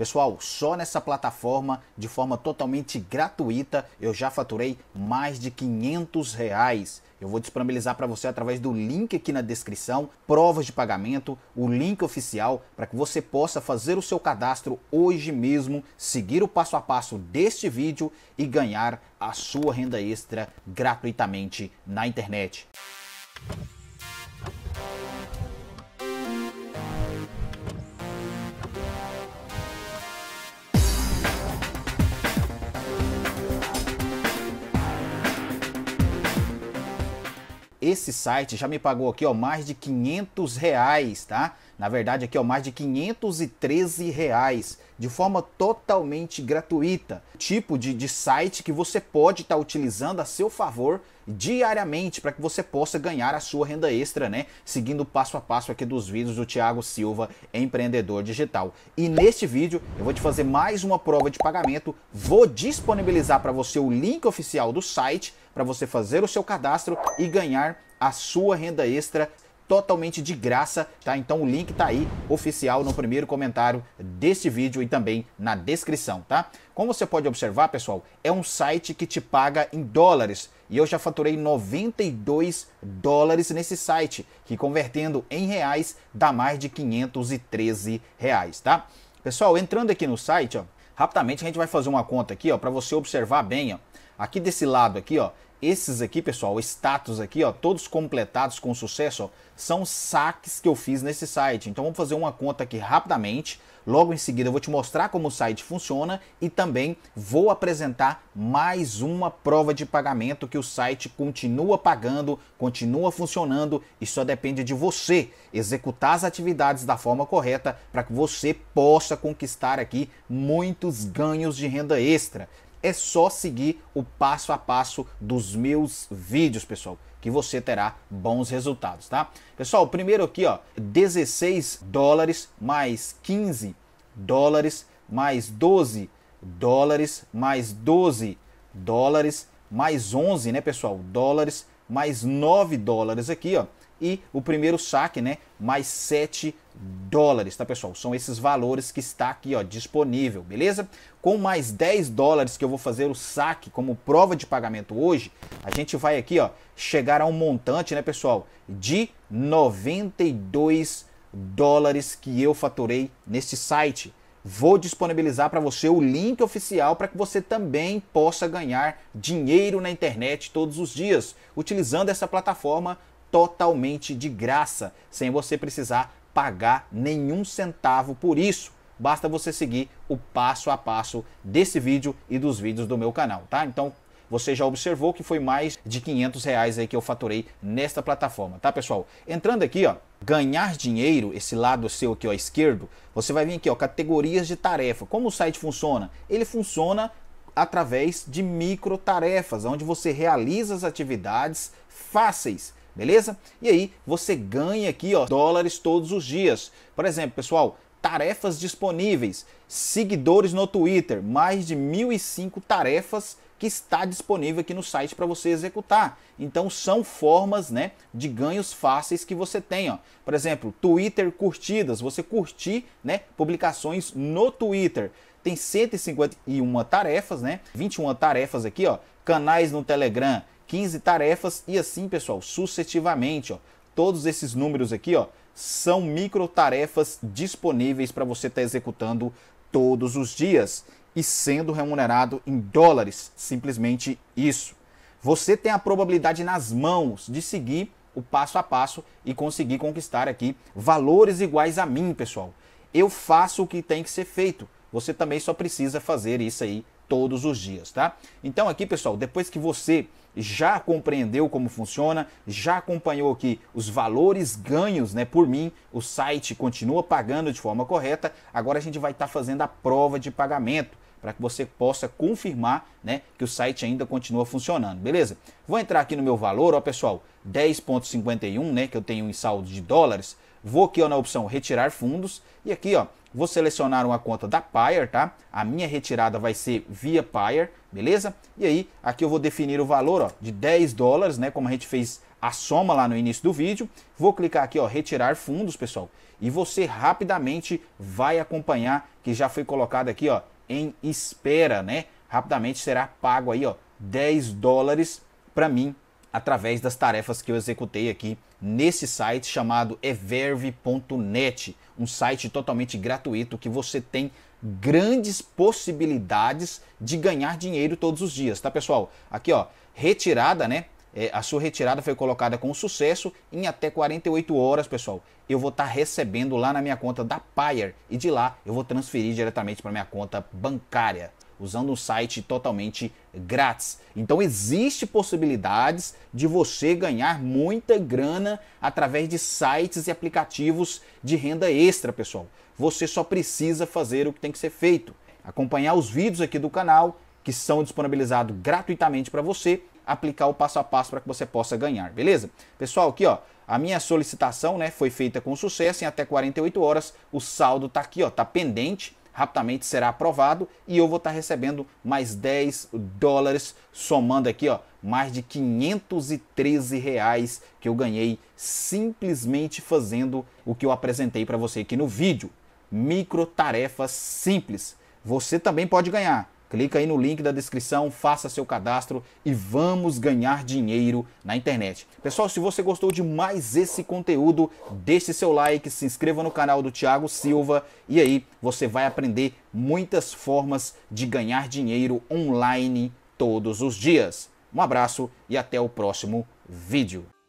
Pessoal, só nessa plataforma, de forma totalmente gratuita, eu já faturei mais de 500 reais. Eu vou disponibilizar para você através do link aqui na descrição, provas de pagamento, o link oficial para que você possa fazer o seu cadastro hoje mesmo, seguir o passo a passo deste vídeo e ganhar a sua renda extra gratuitamente na internet. esse site já me pagou aqui ó, mais de 500 reais, tá? Na verdade, aqui é mais de 513 reais, de forma totalmente gratuita. Tipo de, de site que você pode estar tá utilizando a seu favor diariamente para que você possa ganhar a sua renda extra, né? Seguindo o passo a passo aqui dos vídeos do Thiago Silva, empreendedor digital. E neste vídeo eu vou te fazer mais uma prova de pagamento, vou disponibilizar para você o link oficial do site para você fazer o seu cadastro e ganhar a sua renda extra totalmente de graça, tá? Então o link tá aí, oficial, no primeiro comentário deste vídeo e também na descrição, tá? Como você pode observar, pessoal, é um site que te paga em dólares. E eu já faturei 92 dólares nesse site, que convertendo em reais dá mais de 513 reais, tá? Pessoal, entrando aqui no site, ó, rapidamente a gente vai fazer uma conta aqui, ó, para você observar bem, ó. Aqui desse lado aqui, ó, esses aqui, pessoal, status aqui, ó, todos completados com sucesso, ó, são saques que eu fiz nesse site. Então vamos fazer uma conta aqui rapidamente. Logo em seguida eu vou te mostrar como o site funciona e também vou apresentar mais uma prova de pagamento que o site continua pagando, continua funcionando e só depende de você executar as atividades da forma correta para que você possa conquistar aqui muitos ganhos de renda extra. É só seguir o passo a passo dos meus vídeos, pessoal, que você terá bons resultados, tá? Pessoal, primeiro aqui, ó, 16 dólares mais 15 dólares mais 12 dólares mais 12 dólares mais 11, né, pessoal? Dólares mais 9 dólares aqui, ó e o primeiro saque, né, mais 7 dólares, tá pessoal? São esses valores que está aqui, ó, disponível, beleza? Com mais 10 dólares que eu vou fazer o saque como prova de pagamento hoje, a gente vai aqui, ó, chegar a um montante, né, pessoal, de 92 dólares que eu faturei neste site. Vou disponibilizar para você o link oficial para que você também possa ganhar dinheiro na internet todos os dias, utilizando essa plataforma totalmente de graça, sem você precisar pagar nenhum centavo por isso. Basta você seguir o passo a passo desse vídeo e dos vídeos do meu canal, tá? Então, você já observou que foi mais de 500 reais aí que eu faturei nesta plataforma, tá pessoal? Entrando aqui, ó, ganhar dinheiro, esse lado seu aqui, ó, esquerdo, você vai vir aqui, ó, categorias de tarefa. Como o site funciona? Ele funciona através de micro tarefas, onde você realiza as atividades fáceis beleza? E aí você ganha aqui, ó, dólares todos os dias. Por exemplo, pessoal, tarefas disponíveis, seguidores no Twitter, mais de 1005 tarefas que está disponível aqui no site para você executar. Então são formas, né, de ganhos fáceis que você tem, ó. Por exemplo, Twitter curtidas, você curtir, né, publicações no Twitter. Tem 151 tarefas, né? 21 tarefas aqui, ó, canais no Telegram, 15 tarefas e assim, pessoal, sucessivamente. Ó. Todos esses números aqui ó, são micro tarefas disponíveis para você estar tá executando todos os dias e sendo remunerado em dólares. Simplesmente isso. Você tem a probabilidade nas mãos de seguir o passo a passo e conseguir conquistar aqui valores iguais a mim, pessoal. Eu faço o que tem que ser feito. Você também só precisa fazer isso aí todos os dias, tá? Então aqui, pessoal, depois que você já compreendeu como funciona, já acompanhou aqui os valores ganhos, né, por mim, o site continua pagando de forma correta. Agora a gente vai estar tá fazendo a prova de pagamento para que você possa confirmar, né, que o site ainda continua funcionando, beleza? Vou entrar aqui no meu valor, ó, pessoal, 10.51, né, que eu tenho em saldo de dólares. Vou aqui ó, na opção retirar fundos e aqui ó, Vou selecionar uma conta da Payer, tá? A minha retirada vai ser via Payer, beleza? E aí, aqui eu vou definir o valor ó, de 10 dólares, né? Como a gente fez a soma lá no início do vídeo. Vou clicar aqui, ó, retirar fundos, pessoal. E você rapidamente vai acompanhar que já foi colocado aqui, ó, em espera, né? Rapidamente será pago aí, ó, 10 dólares para mim através das tarefas que eu executei aqui nesse site chamado everve.net um site totalmente gratuito que você tem grandes possibilidades de ganhar dinheiro todos os dias, tá pessoal? Aqui ó, retirada, né? É, a sua retirada foi colocada com sucesso em até 48 horas, pessoal. Eu vou estar tá recebendo lá na minha conta da Payer e de lá eu vou transferir diretamente para minha conta bancária, usando um site totalmente grátis. Então existe possibilidades de você ganhar muita grana através de sites e aplicativos de renda extra, pessoal. Você só precisa fazer o que tem que ser feito. Acompanhar os vídeos aqui do canal que são disponibilizados gratuitamente para você, aplicar o passo a passo para que você possa ganhar, beleza? Pessoal, aqui ó, a minha solicitação, né, foi feita com sucesso em até 48 horas. O saldo está aqui, ó, tá pendente rapidamente será aprovado e eu vou estar recebendo mais 10 dólares, somando aqui ó, mais de 513 reais que eu ganhei simplesmente fazendo o que eu apresentei para você aqui no vídeo. Micro tarefas simples. Você também pode ganhar. Clica aí no link da descrição, faça seu cadastro e vamos ganhar dinheiro na internet. Pessoal, se você gostou de mais esse conteúdo, deixe seu like, se inscreva no canal do Thiago Silva e aí você vai aprender muitas formas de ganhar dinheiro online todos os dias. Um abraço e até o próximo vídeo.